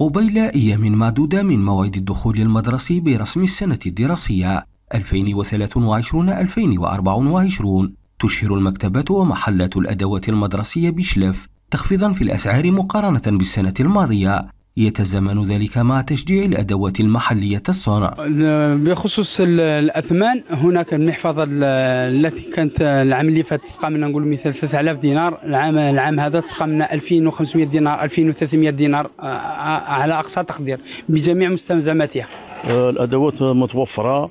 قبيل أيام معدودة من موعد الدخول المدرسي برسم السنة الدراسية 2023-2024 تشهر المكتبات ومحلات الأدوات المدرسية بشلف تخفيضا في الأسعار مقارنة بالسنة الماضية يتزامن ذلك مع تشجيع الأدوات المحلية الصانع بخصوص الأثمان هناك المحفظة التي كانت العام اللي فات تسقى منا نقول مثال 3000 دينار العام العام هذا تسقى منا 2500 دينار 2300 دينار آه، آه، على أقصى تقدير بجميع مستلزماتها آه، الأدوات متوفرة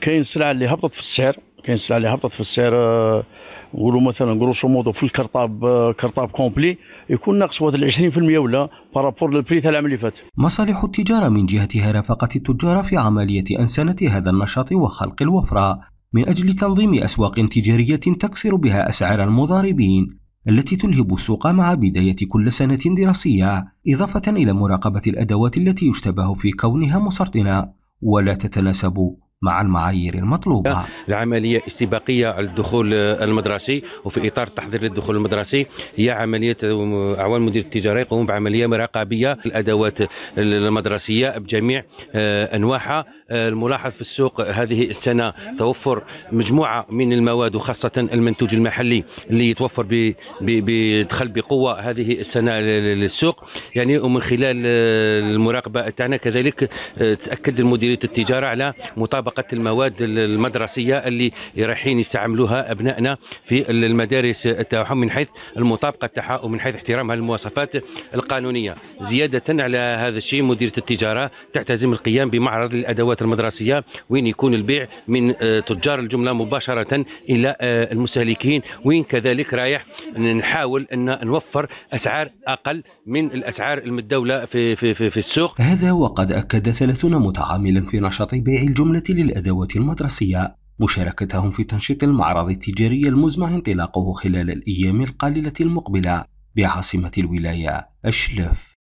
كاين سلعة اللي هبطت في السعر كاين السلعه اللي هبطت في السعر آه، نقولوا مثلا غروسو مودو في الكرطاب آه، كرطاب كومبلي يكون ناقص واحد 20% ولا بارابور للبري تاع العام اللي فات. مصالح التجاره من جهتها رافقت التجار في عمليه انسنه هذا النشاط وخلق الوفره من اجل تنظيم اسواق تجاريه تكسر بها اسعار المضاربين التي تلهب السوق مع بداية كل سنة دراسية، إضافة إلى مراقبة الأدوات التي يشتبه في كونها مسرطنة ولا تتناسب مع المعايير المطلوبة العملية استباقية الدخول المدرسي وفي إطار التحضير للدخول المدرسي هي عملية أعوان مدير التجارة يقوم بعملية مراقبية الأدوات المدرسية بجميع آه، أنواعها آه، الملاحظ في السوق هذه السنة توفر مجموعة من المواد وخاصة المنتوج المحلي اللي يتوفر بدخل بقوة هذه السنة للسوق يعني ومن خلال آه، المراقبة تاعنا كذلك تأكد مديرية التجارة على مطابقة مطابقه المواد المدرسيه اللي رايحين يستعملوها ابنائنا في المدارس تاعهم من حيث المطابقه تاعها ومن حيث احترامها للمواصفات القانونيه زياده على هذا الشيء مديره التجاره تعتزم القيام بمعرض للادوات المدرسيه وين يكون البيع من آه، تجار الجمله مباشره الى آه، المستهلكين وين كذلك رايح نحاول ان نوفر اسعار اقل من الاسعار المتداوله في في في, في السوق هذا وقد اكد 30 متعاملا في نشاط بيع الجمله للأدوات المدرسية مشاركتهم في تنشيط المعرض التجاري المزمع انطلاقه خلال الأيام القليلة المقبلة بعاصمة الولاية أشلف